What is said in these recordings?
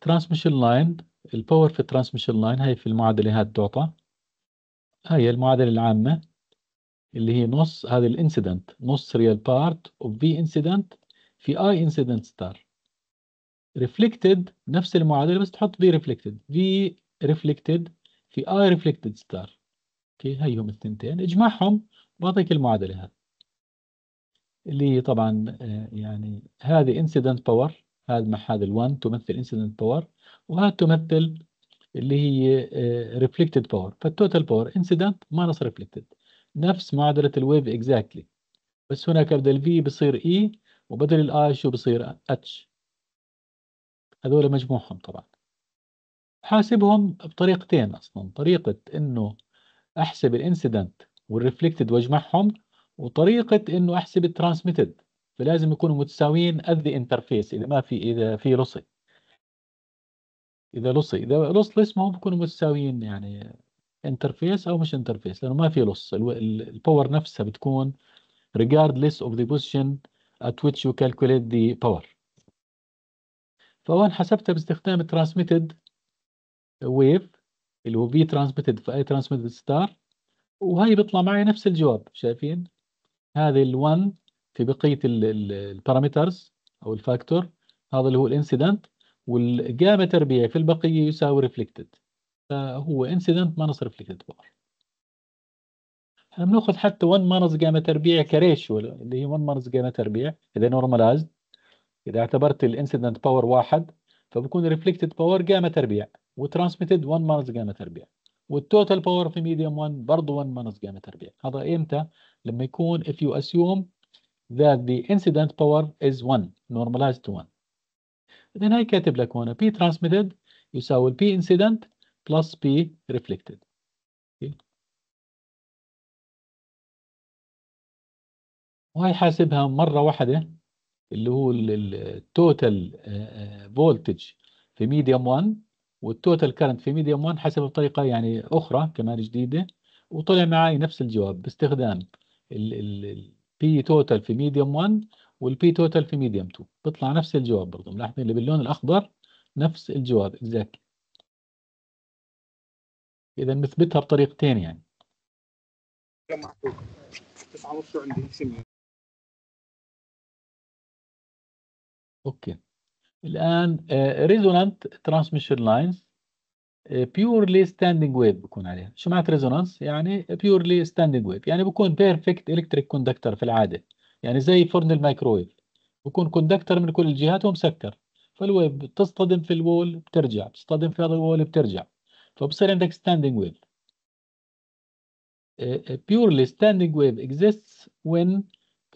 ترانسميشن لاين الباور في الترانسميشن لاين هاي في المعادلة هاد تعطى هاي المعادلة العامة اللي هي نص هذه الانسيدنت نص ريال بارت اوف في انسيدنت في اي انسيدنت ستار ريفلكتد نفس المعادلة بس تحط في ريفلكتد في ريفلكتد في اي ريفلكتد ستار اوكي هيهم الثنتين اجمعهم بعطيك المعادلة هاد اللي هي طبعا آه، يعني هذه انسيدنت باور هذا مع هذا ال1 تمثل incident power وهذا تمثل اللي هي آه، reflected power فالtotal power incident minus reflected نفس معادله الويف اكزاكتلي بس هناك بدل V بصير e وبدل I شو بصير H هذول مجموعهم طبعا حاسبهم بطريقتين اصلا طريقه انه احسب الانسيدنت والريفلكتد واجمعهم وطريقه انه احسب الترانسميتد فلازم يكونوا متساويين at the interface اذا ما في اذا في لصي اذا لصي اذا لص لص ما هو بيكونوا متساويين يعني انترفيس او مش انترفيس لانه ما في لص الباور نفسها بتكون regardless of the position at which you calculate the power فهون حسبتها باستخدام transmitted wave اللي هو V transmitted في اي transmitted star وهي بيطلع معي نفس الجواب شايفين هذه ال1 في بقيه البارامترز او الفاكتور هذا اللي هو الانسيدنت والجاما تربيع في البقيه يساوي ريفلكتد فهو انسيدنت ماينس ريفلكتد بار احنا بناخذ حتى 1 ماينس جاما تربيع كريشيو اللي هي 1 ماينس جاما تربيع اذا نورماليزد اذا اعتبرت الانسيدنت باور واحد فبكون ريفلكتد باور جاما تربيع وترانسميتد 1 ماينس جاما تربيع والتوتال باور في ميديوم 1 برضه 1 ماينس جاما تربيع هذا امتى لما يكون if you assume that the incident power is 1 normalized to 1 إذن هاي كاتب لك هنا P transmitted يساوي P incident plus P reflected وهي حاسبها مرة واحدة اللي هو التوتال فولتج آه، آه، في ميديوم 1 والتوتال كارنت في ميديوم 1 حسب بطريقة يعني أخرى كمان جديدة وطلع معي نفس الجواب باستخدام الـ الـ بي توتال في ميديوم 1 والبي توتال في ميديوم 2 بيطلع نفس الجواب برضه ملاحظين اللي باللون الاخضر نفس الجواب اكزاكتلي اذا نثبتها بطريقتين يعني عندي اوكي الان ريزونانت ترانسميشن لاينز بيورلي ستاندينج ويف بكون عليها شو معنات ريزونانس يعني بيورلي ستاندينج ويف يعني بكون بيرفكت الكتريك كوندكتر في العاده يعني زي فرن الميكرويف بكون كوندكتر من كل الجهات ومسكر فالويف بتصطدم في الوول بترجع بتصطدم في هذا الوول بترجع فبصير عندك ستاندينج ويف بيورلي ستاندينج ويف اكزيست وين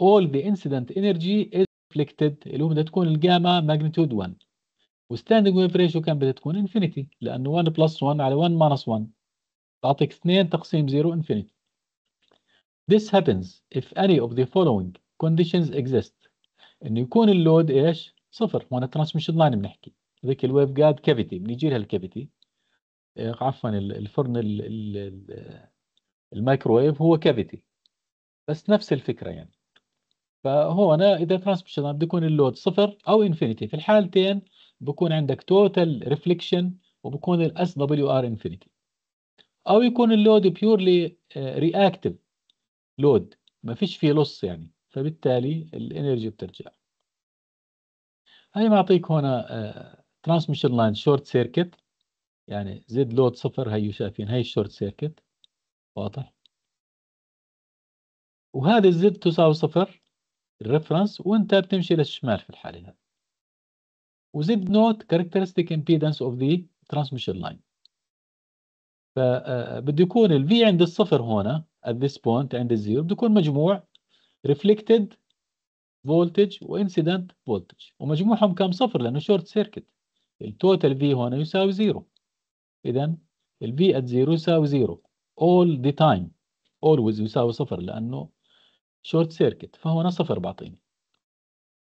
اول ذا انسيدنت انرجي از ريفلكتد اللي هو بدها تكون الجاما ماجنتيود 1 والستاندنج ويف ريشيو كم بدها تكون انفينيتي لانه 1 بلس 1 على 1 ماينس 1 تعطيك 2 تقسيم 0 انفينيتي This happens if any of the following conditions exist انه يكون اللود ايش؟ صفر هون الترانسميشن لاين بنحكي ذيك الويف جاد كافيتي بنيجي لها الكافيتي عفوا الفرن الميكروويف هو كافيتي بس نفس الفكره يعني فهو انا اذا ترانسميشن لاين بده يكون اللود صفر او انفينيتي في الحالتين بكون عندك توتال ريفليكشن وبكون الاس دبليو ار انفينيتي او يكون اللود بيورلي رياكتيف لود ما فيش فيه لص يعني فبالتالي الانرجي بترجع هاي معطيك هنا ترانسميشن لاين شورت سيركت يعني زد لود صفر هي شايفين هي الشورت سيركت واضح وهذا الزد تساوي صفر الريفرنس وانت بتمشي للشمال في الحاله هذه وزد نوت كاركترستيك امبيدنس اوف ذا ترانسميشن لاين فبده يكون الفي عند الصفر هنا at this point عند الزيرو بده يكون مجموع reflected voltage وانسيدنت voltage ومجموعهم كم صفر لانه شورت سيركت التوتال في هنا يساوي زيرو اذا الفي at زيرو يساوي زيرو all the time always يساوي صفر لانه شورت سيركت فهنا صفر بعطيني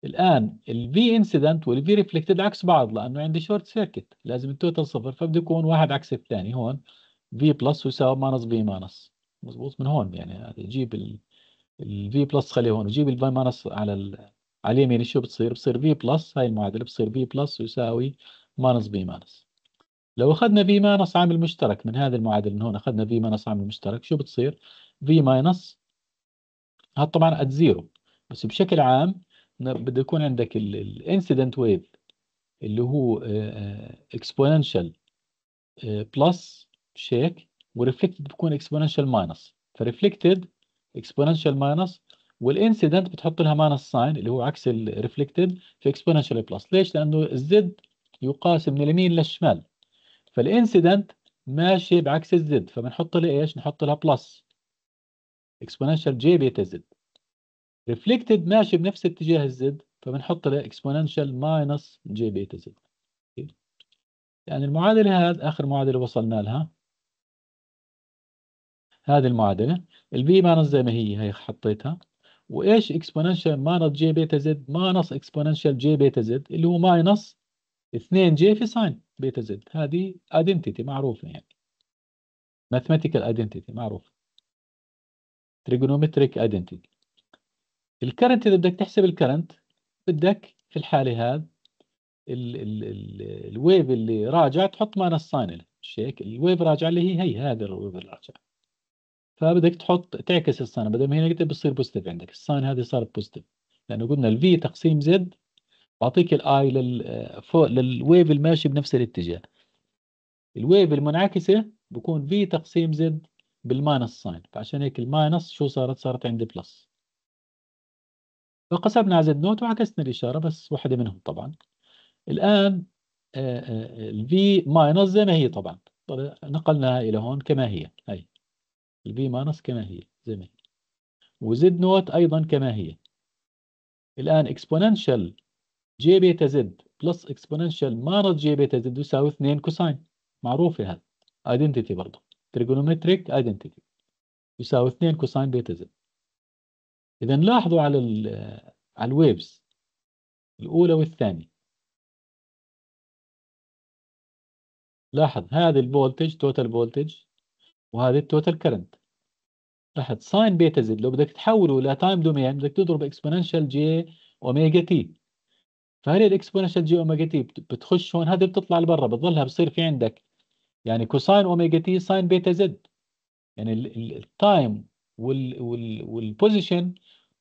الان الفي انسيدنت والفي ريفلكتد عكس بعض لانه عندي شورت سيركت لازم التوتال صفر فبده يكون واحد عكس الثاني هون في بلس يساوي ماينس في ماينس مضبوط من هون يعني جيب الفي بلس خليه هون وجيب الفي ماينس على على اليمين شو بتصير بتصير في بلس هاي المعادله بتصير في بلس يساوي ماينس في ماينس لو اخذنا في ماينس عامل مشترك من هذه المعادله من هون اخذنا في ماينس عامل مشترك شو بتصير في ماينس هذا طبعا ات زيرو بس بشكل عام بده يكون عندك الانسيدنت ويف اللي هو اكسبوننشال آه، آه، بلس آه، شيك وريفلكتد بكون اكسبوننشال ماينس فريفلكتد اكسبوننشال ماينس والانسيدنت بتحط لها ماينس ساين اللي هو عكس الريفلكتد في اكسبوننشال بلس ليش؟ لانه الزد يقاس من اليمين للشمال فالانسيدنت ماشي بعكس الزد فبنحط لها ايش؟ نحط لها بلس اكسبوننشال جي بيتا زد ريفليكتد ماشي بنفس اتجاه الزد فبنحط له اكسبوننشال ماينس جي بيتا زد يعني المعادلة هذا آخر معادلة وصلنا لها هذه المعادلة البي ماينس زي ما هي هي حطيتها وايش اكسبوننشال ماينس جي بيتا زد ماينس اكسبوننشال جي بيتا زد اللي هو ماينس 2 جي في ساين بيتا زد هذه ايدنتيتي معروفة يعني ماثيماتيكال ايدنتيتي معروفة تريجونومتريك ايدنتيتي الكرنت اذا بدك تحسب الكرنت بدك في الحاله هذا الويف اللي راجع تحط ماينس ساين له مش هيك الويف راجع اللي هي هي هذا الويف اللي راجع فبدك تحط تعكس الساين بدل ما هي نيجاتيف بتصير بوزيتيف عندك الساين هذه صارت بوزيتيف لانه قلنا الفي تقسيم زد بعطيك الاي لل فوق للويف الماشي بنفس الاتجاه الويف المنعكسه بكون في تقسيم زد بالماينس ساين فعشان هيك الماينس شو صارت صارت عندي بلس فقسمنا على زد نوت وعكسنا الإشارة بس واحدة منهم طبعا الآن آه، آه، الفي ماينس زي ما هي طبعا نقلناها إلى هون كما هي هي الفي ماينس كما هي زي ما هي وزد نوت أيضا كما هي الآن اكسبوننشال جي بيتا زد بلس اكسبوننشال ماينس جي بيتا زد يساوي 2 كوساين معروفة هذا ايدنتيتي برضه تريجونومتريك ايدنتيتي يساوي 2 كوساين بيتا زد إذا لاحظوا على على الويفز الأولى والثانية لاحظ هذه الفولتج توتال فولتج وهذه التوتال كرنت لاحظ ساين بيتا زد لو بدك تحوله لتايم دومين بدك تضرب اكسبوننشال جي اوميجا تي فهي الاكسبوننشال جي اوميجا تي بتخش هون هذه بتطلع لبرا بتضلها بصير في عندك يعني كوساين اوميجا تي ساين بيتا زد يعني التايم وال والبوزيشن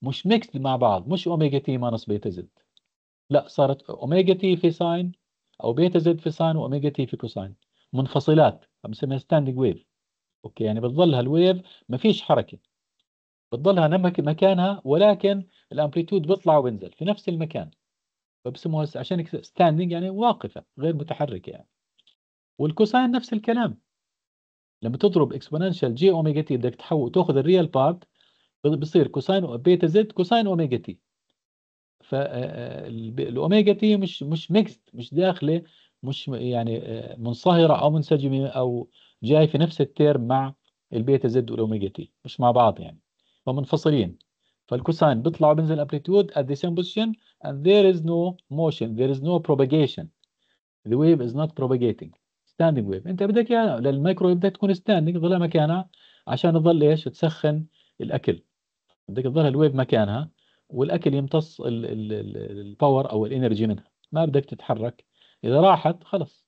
مش ميكس مع بعض مش اوميجا تي ماينس بيتا زد لا صارت اوميجا تي في ساين او بيتا زد في ساين واوميجا تي في كوساين منفصلات بنسميها ستاندنج ويف اوكي يعني بتضلها الويف ما فيش حركه بتضلها نمك مكانها ولكن الامبليتود بيطلع وبينزل في نفس المكان فبسموها عشان ستاندنج يعني واقفه غير متحركه يعني والكوساين نفس الكلام لما تضرب اكسبوننشال جي اوميجا تي بدك تحول تاخذ الريال بارت بصير كوساين بيتا زد كوساين اوميجا تي فالاوميجا تي مش مش ميكست مش داخله مش يعني آه، منصهره او منسجمه او جاي في نفس التيرم مع البيتا زد والاوميجا تي مش مع بعض يعني فمنفصلين فالكوساين بيطلع وبينزل امبليتود ات ذا سيم بوزيشن اند ذير از نو موشن ذير از نو بروباجيشن the wave is not propagating ستاندنج ويف انت بدك اياها يعني للميكرويف بدك تكون ستاندنج تظلها مكانها عشان تظل ايش تسخن الاكل بدك تظل الويف مكانها والاكل يمتص الباور او الانرجي منها ما بدك تتحرك اذا راحت خلص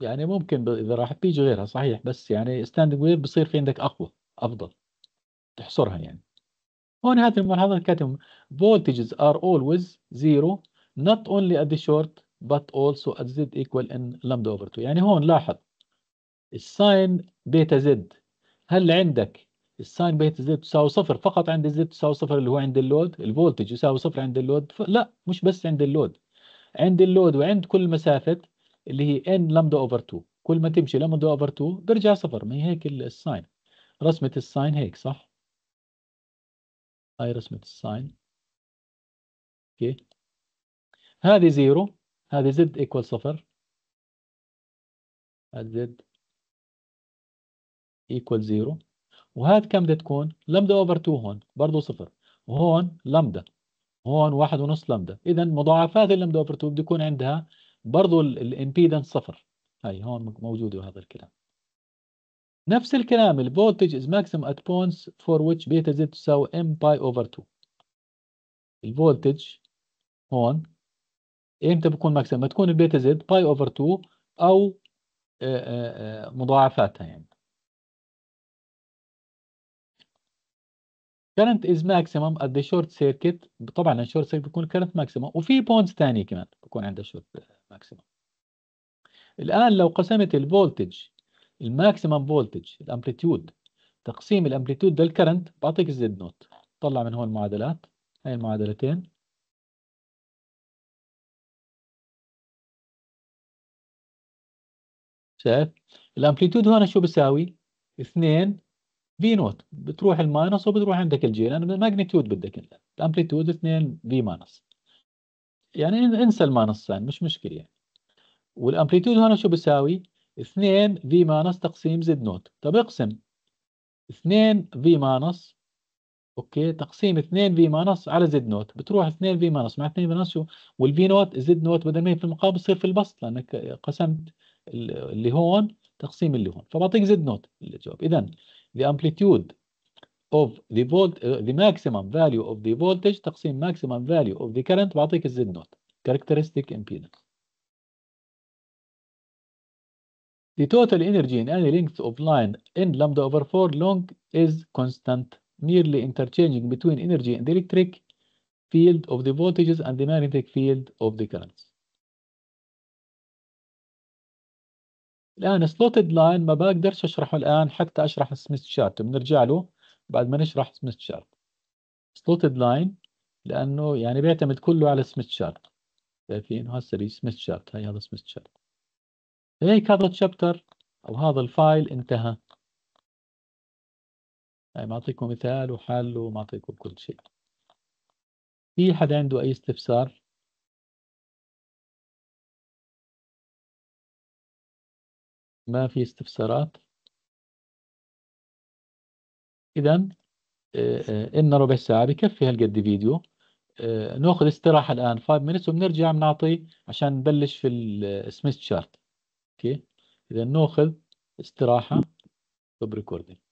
يعني ممكن اذا راحت بيجي غيرها صحيح بس يعني ستاندنج ويف بصير في عندك اقوى افضل تحصرها يعني هون هذه الملاحظه كاتب فولتجز ار اولويز زيرو نوت اونلي ات ذا شورت but also at z equal in lambda over 2 يعني هون لاحظ الساين بيتا زد هل عندك الساين بيتا زد تساوي صفر فقط عند الزد تساوي صفر اللي هو عند اللود الفولتج يساوي صفر عند اللود لا مش بس عند اللود عند اللود وعند كل مسافة اللي هي n لامدا اوفر 2 كل ما تمشي لامدا اوفر 2 بيرجع صفر ما هي هيك الساين رسمة الساين هيك صح هاي رسمة الساين اوكي هذه زيرو هذه زد ايكوال صفر هذا زد ايكوال زيرو وهذا كم بدها تكون؟ لمدا اوفر 2 هون برضه صفر وهون لمدا هون واحد ونص لمدا اذا مضاعفات اللمدا اوفر 2 بده يكون عندها برضه الامبيدنس صفر هاي هون موجوده هذا الكلام نفس الكلام الفولتج از ماكسيم ات بونس فور ويتش بيتا زد تساوي ام باي اوفر 2 الفولتج هون امتى بكون ماكسيمم؟ بتكون تكون البيتا زد باي اوفر 2 او آه، آه، آه، مضاعفاتها يعني current is maximum at the short circuit طبعا الشورت سيركت بيكون current maximum وفي بونز ثانيه كمان بكون عندها short maximum الان لو قسمت الفولتج الماكسيمم فولتج الامبليتيود تقسيم الامبليتيود للكرنت بعطيك الزد نوت طلع من هون المعادلات هاي المعادلتين شايف الامبليتود هون شو بساوي 2 في نوت بتروح الماينس وبتروح عندك الجي لان الماجنتيود بدك انت الامبليتود 2 في ماينس يعني انسى الماينس ساين مش مشكله يعني والامبليتود هون شو بساوي 2 في ماينس تقسيم زد نوت طب اقسم 2 في ماينس اوكي تقسيم 2 في ماينس على زد نوت بتروح 2 في ماينس مع 2 في ماينس والفي نوت زد نوت بدل ما هي في المقابل بتصير في البسط لانك قسمت اللي هون تقسيم اللي هون فبعطيك زد نوت الجواب اذا the amplitude of the volt the maximum value of the voltage تقسيم maximum value of the current بعطيك الزد نوت characteristic impedance The total energy in any length of line n lambda over 4 long is constant, merely interchanging between energy in the electric field of the voltages and the magnetic field of the currents. الآن سلوتد لاين ما بقدرش أشرحه الآن حتى أشرح سميث شارت بنرجع له بعد ما نشرح سميث شارت سلوتد لاين لأنه يعني بيعتمد كله على سميث شارت شايفين هسه لي سميث شارت هي هذا سميث شارت هيك هذا الشابتر أو هذا الفايل انتهى يعني معطيكم مثال وحل ومعطيكم كل شيء في حدا عنده أي استفسار ما في استفسارات إذا آه، آه، إن ربع ساعة بكفي هالقد فيديو آه، ناخذ استراحة الآن 5 minutes وبنرجع بنعطي عشان نبلش في السميث شارت أوكي إذا ناخذ استراحة ريكوردينج